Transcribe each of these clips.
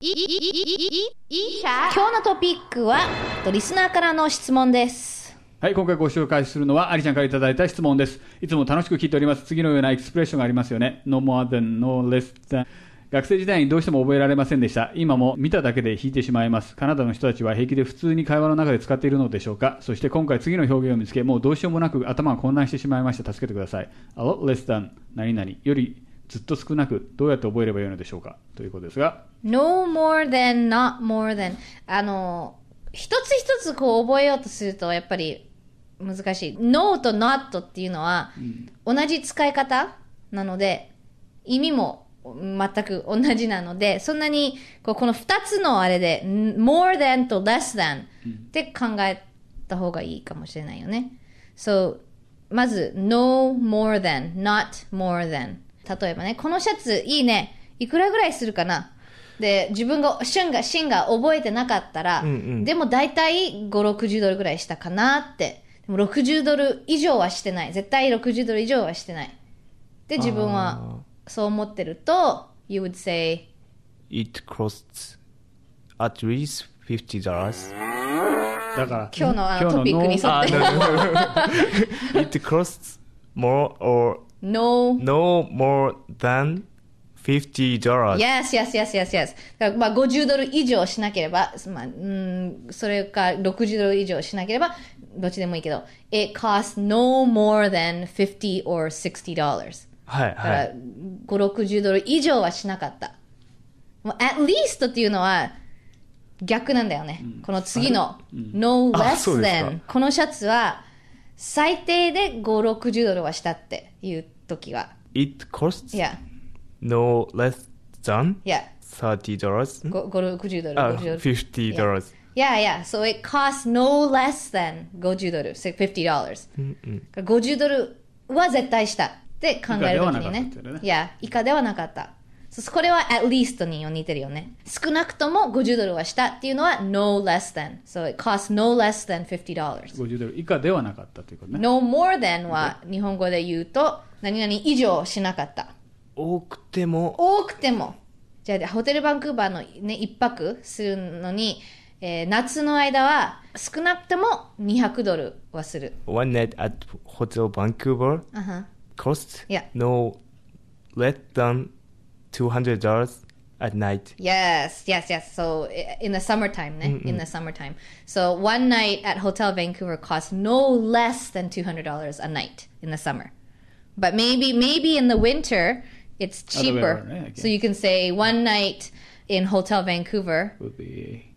いいいいいい今日のトピックはリスナーからの質問ですはい今回ご紹介するのはアリちゃんからいただいた質問ですいつも楽しく聞いております次のようなエクスプレッションがありますよね No more than no less than 学生時代にどうしても覚えられませんでした今も見ただけで引いてしまいますカナダの人たちは平気で普通に会話の中で使っているのでしょうかそして今回次の表現を見つけもうどうしようもなく頭が混乱してしまいました助けてください A lot less than 何々よりずっと少なくどうやって覚えればよいのでしょうかということですが No more than not more than あの一つ一つこう覚えようとするとやっぱり難しい No と Not っていうのは、同じ使い方なので意味も全く同じなのでそんなにこうこの2つのあれで More than と Less than って考えた方がいいかもしれないよね、so まず No more than not more than 例えばね、このシャツいいね。いくらぐらいするかなで、自分が、シュンが、シンが覚えてなかったら、うんうん、でも大体5、60ドルぐらいしたかなって。でも60ドル以上はしてない。絶対60ドル以上はしてない。で、自分はそう思ってると、you would say, It costs at least 50 f t dollars. だから今日のあのトピックに沿って。It costs more or no no more than $50 yes yes yes yes yes だからまあ50ドル以上しなければ、まあ、んそれか60ドル以上しなければどっちでもいいけど it costs no more than 50 or 60 dollars はいはい560ドル以上はしなかったもう at least っていうのは逆なんだよね、うん、この次の no less than このシャツは最低で5、60ドルはしたっていう時は。It costs yeah. no less than yeah. $30? 5、60ドル。50 $50. Yeah. Yeah, yeah. So it costs no less than 50ドル、Say 50ドル。うんうん、50ドルは絶対したって考えるときにね。ね a や、以下ではなかった。そこれは at least に似てるよね。少なくとも50ドルはしたっていうのは no less than。So it costs no less than $50. 50ドル以下ではなかったということね。no more than は日本語で言うと何々以上しなかった。多くても。多くても。じゃあ、ホテルバンクーバーのね、一泊するのに、えー、夏の間は少なくとも200ドルはする。One night at Hotel Vancouver、uh huh. cost、yeah. no less than 200 dollars at night. Yes, yes, yes. So in the summertime, in the summertime. So one night at Hotel Vancouver costs no less than $200 a night in the summer. But maybe maybe in the winter it's cheaper. Around, yeah, so you can say one night in Hotel Vancouver would be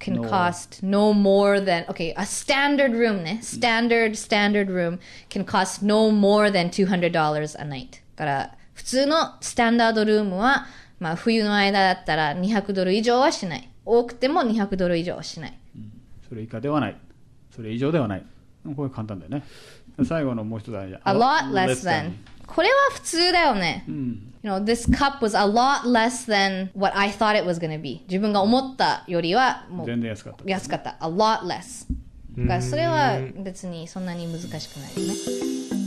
can no. cost no more than okay, a standard room, ne? standard standard room can cost no more than $200 a night. から普通のスタンダードルームは、まあ冬の間だったら200ドル以上はしない。多くても200ドル以上はしない。うん、それ以下ではない。それ以上ではない。これ簡単だよね。最後のもう一つは、A lot less than. これは普通だよね。うん、you know, this cup was a lot less than what I thought it was going to be. 自分が思ったよりはもう全然安かった、安かった。A lot less. それは別にそんなに難しくないよね。